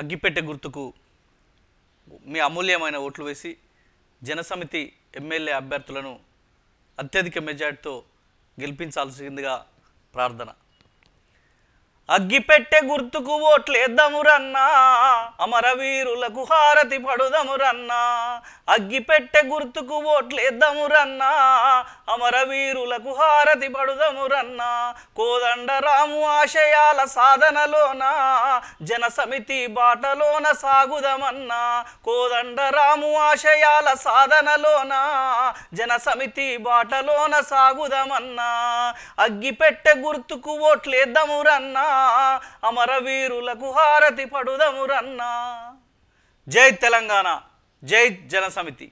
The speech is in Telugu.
అగ్గిపెట్టె గుర్తుకు మీ అమూల్యమైన ఓట్లు వేసి జనసమితి ఎమ్మెల్యే అభ్యర్థులను అత్యధిక మెజార్టీతో గెలిపించాల్సిందిగా ప్రార్థన అగ్గిపెట్టె గుర్తుకు ఓట్లేద్దమురన్నా అమరవీరులకు హారతి పడుదమురన్నా రన్నా అగ్గిపెట్టె గుర్తుకు ఓట్లేద్దమురన్నా రన్నా అమరవీరులకు హారతి పడుదమురన్నా కోదండ కోదండరాము ఆశయాల సాధనలోన జన సమితి బాటలోన సాగుదమన్నా కోదండరాము ఆశయాల సాధనలోన జన సమితి బాటలోన సాగుదమన్నా అగ్గిపెట్టె గుర్తుకు ఓట్లేద్దమురన్నా రన్నా అమరవీరులకు హారతి పడుదమురన్నా జై తెలంగాణ జై జనసమితి